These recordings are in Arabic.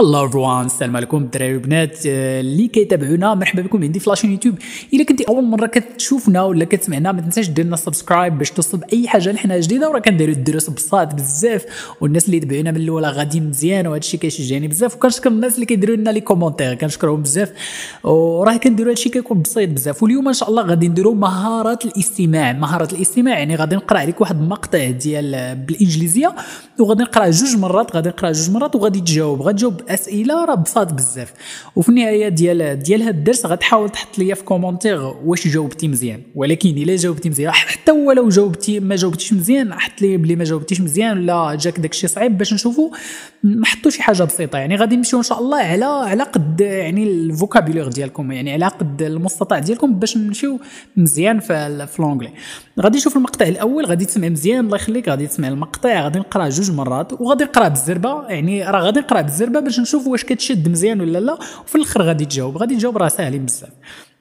الله روان السلام عليكم الدراري والبنات آه، اللي كيتابعونا مرحبا بكم عندي في لاشين يوتيوب الا كنتي اول مره كتشوفنا ولا كتسمعنا ما تنساش دير لنا سبسكرايب باش توصل باي حاجه لحنا جديده وراه كنديروا الدروس بساط بزاف والناس اللي تبعونا من الاول غاديين مزيان وهذا الشيء كيشجعني بزاف وكنشكر الناس اللي كيديروا لنا لي كومونتير كنشكرهم بزاف وراه كنديروا هذا الشيء كيكون بسيط بزاف واليوم ان شاء الله غادي نديروا مهاره الاستماع مهاره الاستماع يعني غادي نقرا عليك واحد المقطع ديال بالانجليزيه وغادي نقرا جوج مرات غادي نقرا جوج مرات وغادي تجاوب غتجاوب اسئله راه بساط بزاف وفي النهايه ديال ديال هذا الدرس غتحاول تحط ليا في كومونتير واش جاوبتي مزيان ولكن الا جاوبتي مزيان حتى ولو جاوبتي ما جاوبتيش مزيان حط لي بلي ما جاوبتيش مزيان ولا جاك داكشي صعيب باش نشوفوا نحطوا شي حاجه بسيطه يعني غادي نمشيو ان شاء الله على على قد يعني الفوكابيلير ديالكم يعني على قد المستطاع ديالكم باش نمشيو مزيان في الفلونغلي غادي نشوف المقطع الاول غادي تسمع مزيان الله يخليك غادي تسمع المقطع غادي نقراه جوج مرات وغادي نقراه بالزربه يعني راه غادي نقرا بالزربه باش باش نشوف واش كتشد مزيان ولا لا وفي الاخر غادي تجاوب غادي تجاوب راه ساهلين بزاف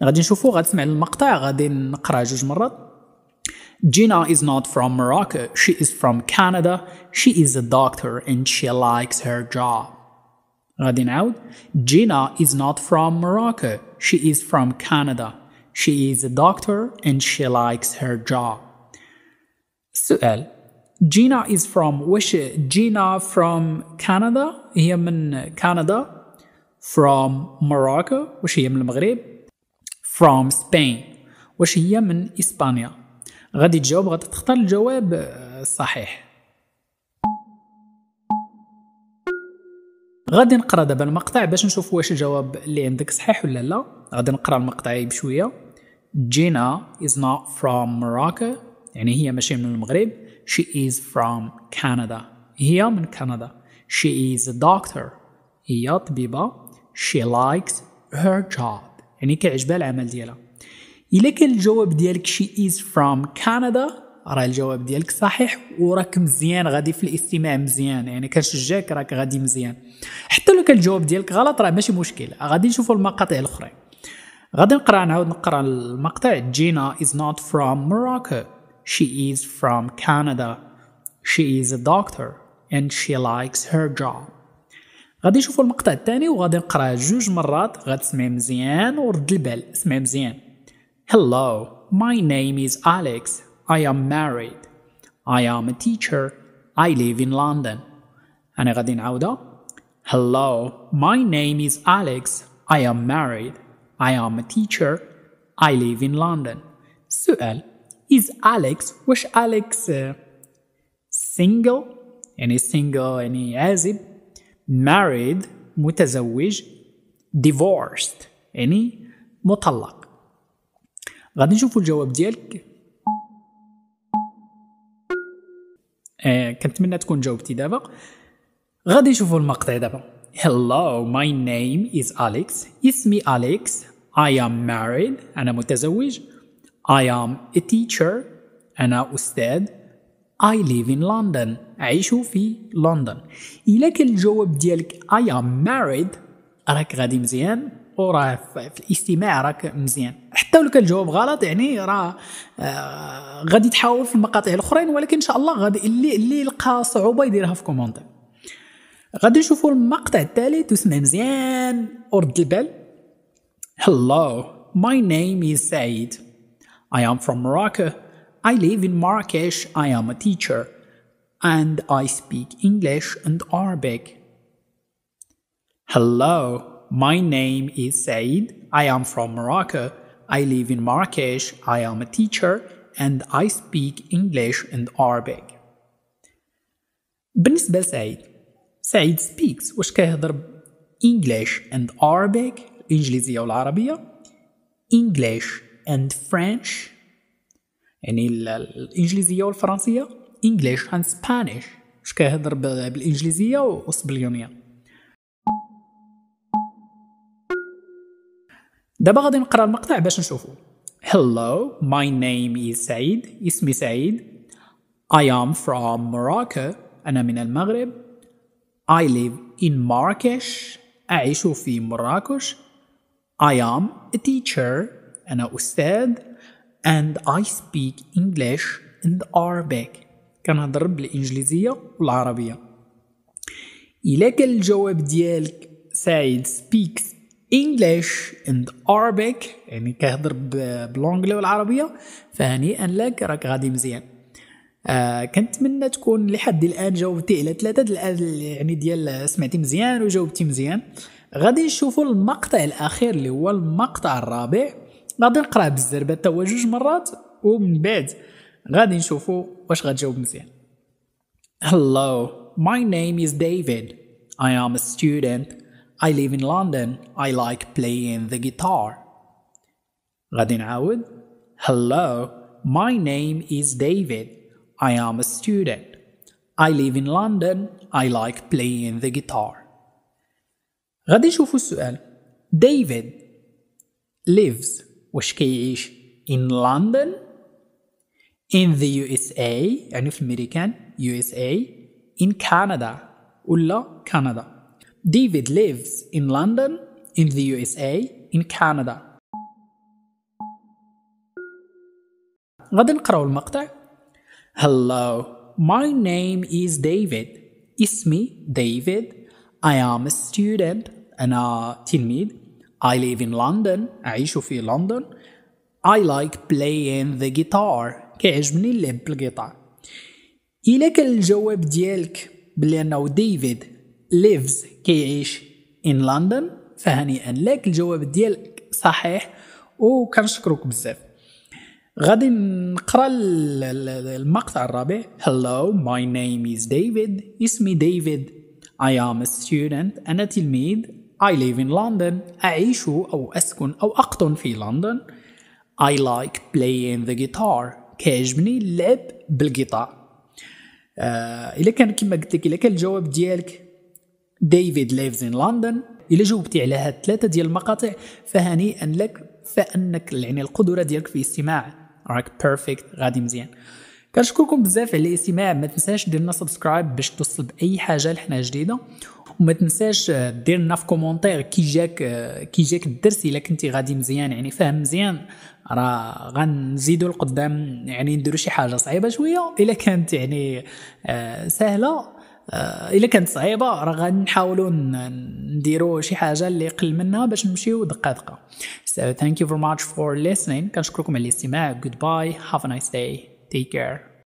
غادي نشوفو غتسمع المقطع غادي نقرا جوج مرات Gina is not from Morocco. She is from Canada. She is a doctor and she likes her job. غادي نعاود Gina is not from Morocco. She is from Canada. She is a doctor and she likes her job. سؤال جينا از فروم وش جينا فروم كندا هي من كندا from Morocco وش هي من المغرب from Spain وش هي من إسبانيا غادي تجاوب غادي تختار الجواب الصحيح آه، غادي نقرا دابا المقطع باش نشوف واش الجواب اللي عندك صحيح ولا لا غادي نقرا المقطع بشويه جينا is not from Morocco يعني هي ماشي من المغرب She is from Canada. هي من كندا. She is a doctor. هي طبيبة. She likes her job. يعني كيعجبها العمل ديالها. إلا كان الجواب ديالك she is from Canada راه الجواب ديالك صحيح وراك مزيان غادي في الاستماع مزيان يعني كنشجعك راك غادي مزيان حتى لو كان الجواب ديالك غلط راه ماشي مشكل غادي نشوفوا المقاطع الاخرين غادي نقرا نعاود نقرا المقطع جينا is not from Morocco She is from Canada. She is a doctor and she likes her job. غادي نشوفوا المقطع الثاني وغادي نقرأ جوج مرات غتسمعي مزيان ورد البال اسمعي مزيان. Hello, my name is Alex. I am married. I am a teacher. I live in London. أنا غادي نعاودها. Hello, my name is Alex. I am married. I am a teacher. I live in London. سؤال is Alex. Was Alex single? Any single? Any as married? متزوج divorced any مطلق غادي نشوفوا الجواب ديالك آه, كنتمنى تكون جاوبتي دابا غادي نشوفوا المقطع دابا hello my name is alex اسمي alex i am married انا متزوج I am a teacher أنا أستاذ I live in London أعيش في لندن إلا كان الجواب ديالك I am married راك غادي مزيان وراه في الاستماع راك مزيان حتى لو كان الجواب غلط يعني راه آه غادي تحاول في المقاطع الاخرين ولكن ان شاء الله غادي اللي اللي لقى صعوبه يديرها في كومونتير غادي نشوفوا المقطع الثالث وسمع مزيان ورد البال hello my name is سعيد I am from Morocco. I live in Marrakesh. I am a teacher. And I speak English and Arabic. Hello, my name is Said. I am from Morocco. I live in Marrakesh. I am a teacher and I speak English and Arabic. بالنسبة لسعيد سعيد speaks واش كيهضر English and Arabic الإنجليزية والعربية English and French يعني الانجليزيه والفرنسيه English and Spanish باش كيهضر بالانجليزيه والسبليونيه دابا غادي نقرا المقطع باش نشوفو Hello, my name is سعيد اسمي سعيد I am from Morocco أنا من المغرب I live in Marrakesh أعيش في مراكش I am a teacher أنا أستاذ and I speak English and Arabic كنهضر بالإنجليزية والعربية إلا كان الجواب ديالك سعيد speaks English and Arabic يعني كهضر بالانجلي والعربية فهنيئا لك راك غادي مزيان آه كنتمنى تكون لحد الان جاوبتي على ثلاثه يعني ديال سمعتي مزيان وجاوبتي مزيان غادي نشوفوا المقطع الاخير اللي هو المقطع الرابع غادي نقراه بالزربه حتى هو جوج مرات ومن بعد غادي نشوفوا واش غتجاوب مزيان Hello, my name is David. I am a student. I live in London. I like playing the guitar. غادي نعاود Hello, my name is David. I am a student. I live in London. I like playing the guitar. غادي نشوفوا السؤال David lives وش كيعيش in London in the USA يعني في الامريكان USA in Canada ولا Canada. David lives in London in the USA in Canada غادي نقراو المقطع Hello my name is David اسمي David I am a student أنا تلميذ I live in London أعيش في لندن I like playing the guitar كيعجبني اللعب بالجيتار إلا كان الجواب ديالك بلي أنه ديفيد lives كيعيش in London فهنيئا لك الجواب ديالك صحيح وكنشكرك بزاف غادي نقرا المقطع الرابع Hello my name is David اسمي ديفيد I am a student أنا تلميذ I live in London أعيش أو أسكن أو أقطن في لندن I like playing the guitar كيعجبني اللعب بالقطار آه إلا كان كما قلت لك إلا كان الجواب ديالك ديفيد lives in London إلا جاوبتي على هاد ثلاثة ديال المقاطع فهنيئا لك فانك يعني القدره ديالك في الاستماع راك بيرفكت غادي مزيان كنشكركم بزاف على الاستماع ما تنساش دير لنا سبسكرايب باش توصل باي حاجه لحنا جديده وما تنساش آه، دير لنا في كومونتير كي جاك آه، كي جاك الدرس الا كنتي غادي مزيان يعني فاهم مزيان راه غنزيدو لقدام يعني نديرو شي حاجه صعيبه شويه الا كانت يعني آه، سهله الا كانت صعيبه راه غنحاولوا نديروا شي حاجه اللي قل منها باش نمشيو دقه دقه so thank you very much for listening كنشكركم على الاستماع goodbye have a nice day take care